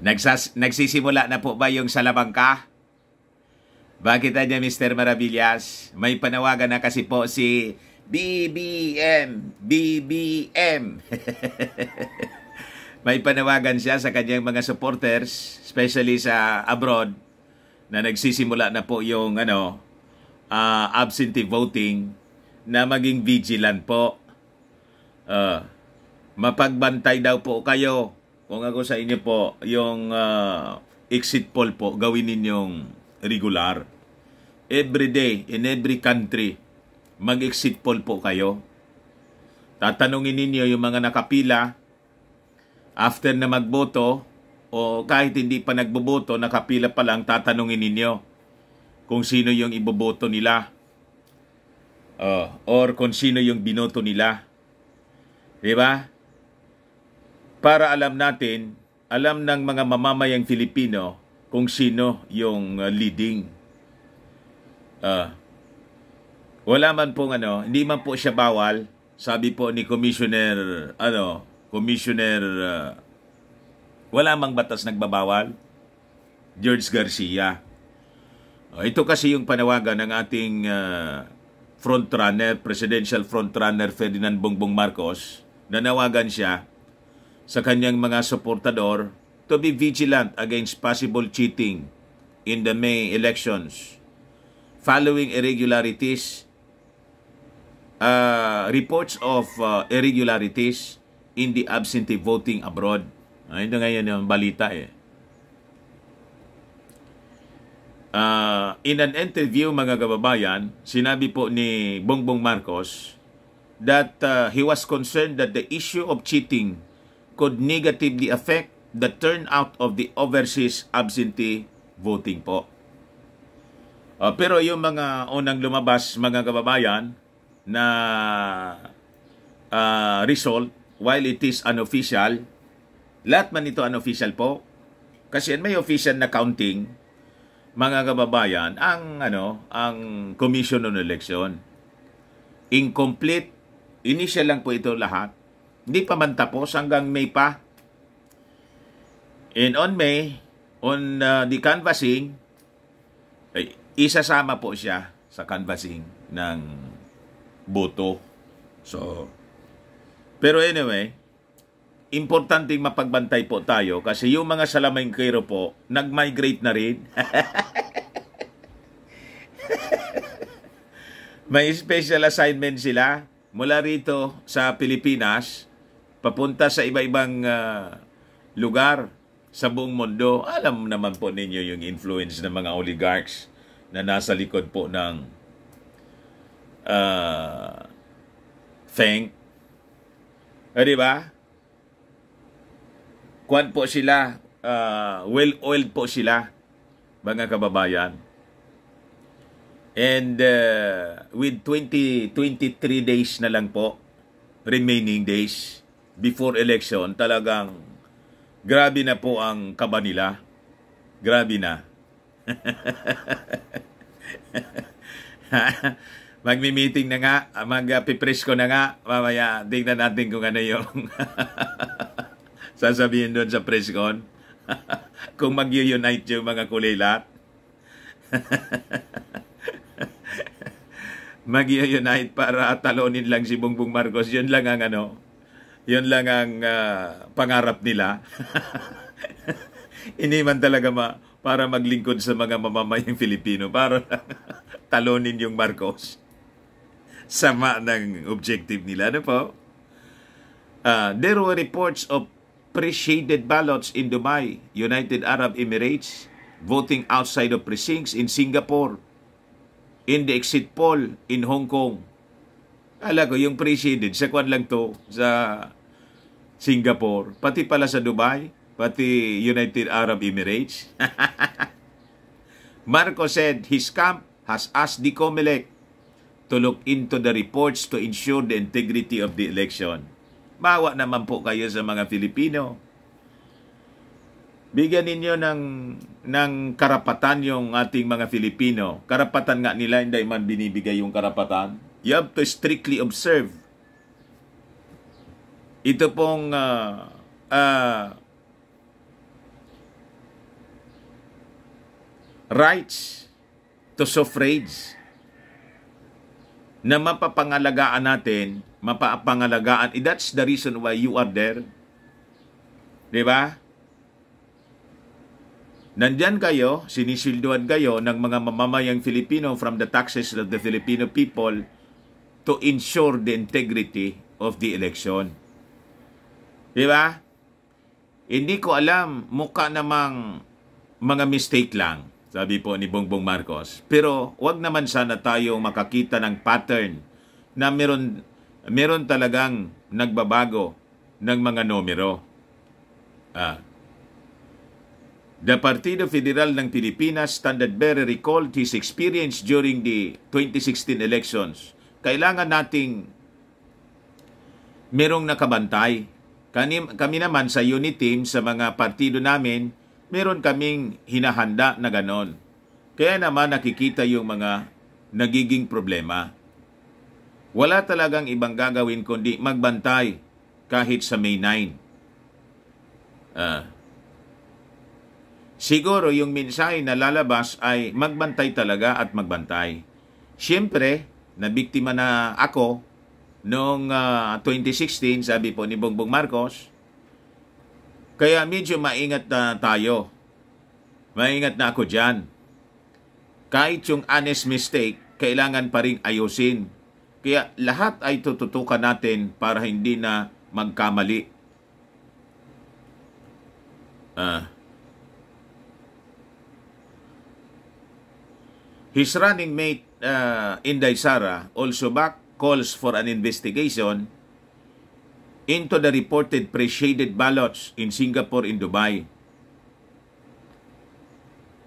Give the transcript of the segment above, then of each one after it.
Nagsas, nagsisimula na po ba yung Salabangka? Bakit niya, Mr. Maravillas? May panawagan na kasi po si BBM. BBM. May panawagan siya sa kanyang mga supporters, especially sa abroad, na nagsisimula na po yung ano, uh, absentee voting na maging vigilant po. Uh, mapagbantay daw po kayo kung ako sa inyo po, yung uh, exit poll po, gawin ninyong regular. Every day, in every country, mag-exit poll po kayo. Tatanungin ninyo yung mga nakapila after na magboto o kahit hindi pa nagboboto, nakapila pa lang, tatanungin ninyo kung sino yung iboboto nila uh, or kung sino yung binoto nila. Di ba? para alam natin, alam ng mga mamamayang Filipino kung sino yung uh, leading. Uh, wala man pong ano, hindi man po siya bawal. Sabi po ni Commissioner, ano, Commissioner, uh, wala mang batas nagbabawal. George Garcia. Uh, ito kasi yung panawagan ng ating uh, frontrunner, presidential frontrunner Ferdinand Bongbong Marcos. Nanawagan siya sa kanyang mga suportador to be vigilant against possible cheating in the May elections. Following irregularities, uh, reports of uh, irregularities in the absentee voting abroad. Ah, ito ngayon yung balita eh. Uh, in an interview mga kababayan, sinabi po ni Bongbong Marcos that uh, he was concerned that the issue of cheating could negatively affect the turnout of the overseas absentee voting po. Uh, pero yung mga unang lumabas mga kababayan na uh, result while it is unofficial, lahat man ito unofficial po. Kasi may official na counting mga kababayan ang ano ang Commission on Election. Incomplete initial lang po ito lahat hindi pa man tapos hanggang May pa. And on May, on uh, the canvassing, ay, isasama po siya sa canvassing ng boto. So, pero anyway, importante mapagbantay po tayo kasi yung mga salamay kayo po, nag-migrate na rin. May special assignment sila mula rito sa Pilipinas papunta sa iba-ibang uh, lugar sa buong mundo. Alam naman po ninyo yung influence ng mga oligarchs na nasa likod po ng uh, think. Eh, di ba? Kuan po sila, uh, well-oiled po sila, mga kababayan. And uh, with 20, 23 days na lang po, remaining days, before election, talagang grabe na po ang kaba nila. Grabe na. Magmi-meeting na nga, mag magpipress ko na nga, mamaya tingnan natin kung ano yung sasabihin doon sa press con. kung mag-unite yung mga kulilat. mag-unite para talonin lang si Bongbong Marcos. Yun lang ang ano. Yun lang ang uh, pangarap nila. Hindi man talaga ma- para maglingkod sa mga mamamayang Filipino para talonin yung Marcos. Sama ng objective nila. Ano po? Uh, there were reports of appreciated ballots in Dubai, United Arab Emirates, voting outside of precincts in Singapore, in the exit poll in Hong Kong. Ala ko, yung preceded, sa kwan lang to, sa Singapore, pati pala sa Dubai, pati United Arab Emirates. Marco said his camp has asked the COMELEC to look into the reports to ensure the integrity of the election. Bawa naman po kayo sa mga Filipino Bigyan ninyo ng, ng karapatan yung ating mga Filipino. Karapatan nga nila, hindi man binibigay yung karapatan. You have to strictly observe. Ito pong uh, uh, rights to suffrage na mapapangalagaan natin, mapapangalagaan. Eh, that's the reason why you are there. 'Di ba? Nandyan kayo, sinisilduan kayo ng mga mamamayang Filipino from the taxes of the Filipino people to ensure the integrity of the election. Di ba? Hindi ko alam, mukha namang mga mistake lang, sabi po ni Bongbong Marcos. Pero wag naman sana tayo makakita ng pattern na meron, meron talagang nagbabago ng mga numero. Ah, The Partido Federal ng Pilipinas Standard Bearer recalled his experience during the 2016 elections. Kailangan nating merong nakabantay. Kami, kami naman sa unit team sa mga partido namin, meron kaming hinahanda na ganon. Kaya naman nakikita yung mga nagiging problema. Wala talagang ibang gagawin kundi magbantay kahit sa May 9. Ah, uh, Siguro yung mensahe na lalabas ay magbantay talaga at magbantay. Siyempre, nabiktima na ako noong uh, ah, 2016, sabi po ni Bongbong Marcos. Kaya medyo maingat na tayo. Maingat na ako dyan. Kahit yung honest mistake, kailangan pa rin ayusin. Kaya lahat ay tututukan natin para hindi na magkamali. Ah. Uh, His running mate uh, Inday Sara also back calls for an investigation into the reported pre-shaded ballots in Singapore and Dubai.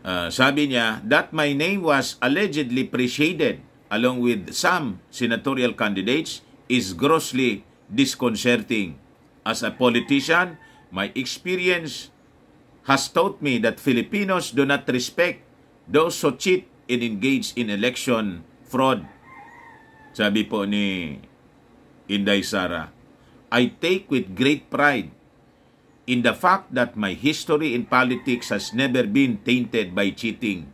Uh, sabi niya that my name was allegedly pre-shaded along with some senatorial candidates is grossly disconcerting. As a politician, my experience has taught me that Filipinos do not respect those who cheat in engaged in election fraud. Sabi po ni Inday Sara, I take with great pride in the fact that my history in politics has never been tainted by cheating,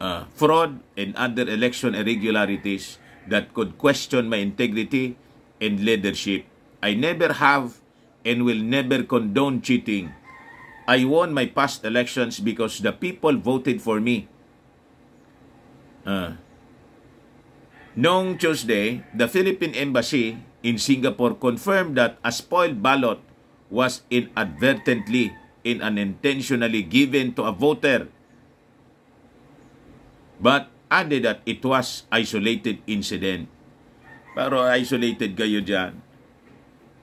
uh, fraud, and other election irregularities that could question my integrity and leadership. I never have and will never condone cheating. I won my past elections because the people voted for me. Uh, Noong Tuesday, the Philippine Embassy in Singapore confirmed that a spoiled ballot was inadvertently and unintentionally given to a voter, but added that it was isolated incident. Pero isolated kayo dyan.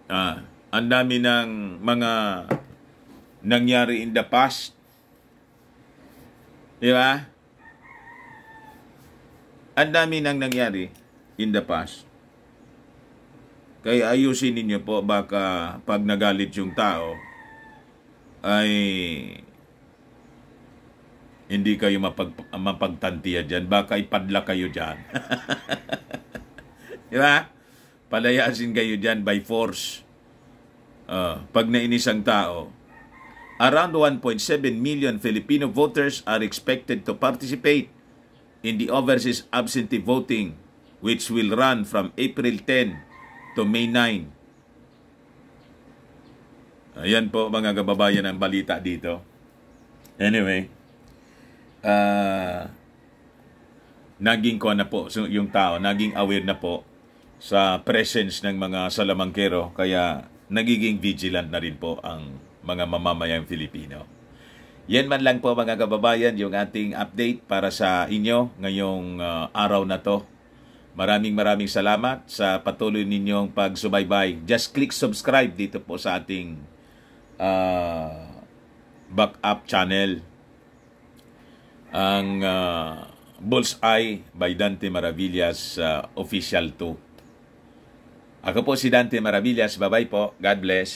Ah, ang dami ng mga nangyari in the past. Di ba? Ang dami nang nangyari in the past. Kaya ayusin ninyo po baka pag nagalit yung tao ay hindi kayo mapag, mapagtantiya dyan. Baka ipadla kayo dyan. Di ba? Palayasin kayo dyan by force. Uh, pag nainis ang tao, Around 1.7 million Filipino voters are expected to participate in the overseas absentee voting which will run from April 10 to May 9. Ayan po mga kababayan ang balita dito. Anyway, uh, naging ko na po yung tao, naging aware na po sa presence ng mga salamangkero kaya nagiging vigilant na rin po ang mga mamamayang Filipino. Yan man lang po mga kababayan yung ating update para sa inyo ngayong uh, araw na to. Maraming maraming salamat sa patuloy ninyong pagsubaybay. Just click subscribe dito po sa ating uh, ah, back up channel. Ang uh, Bullseye by Dante Maravillas uh, Official 2. Ako po si Dante Maravillas. Bye-bye po. God bless.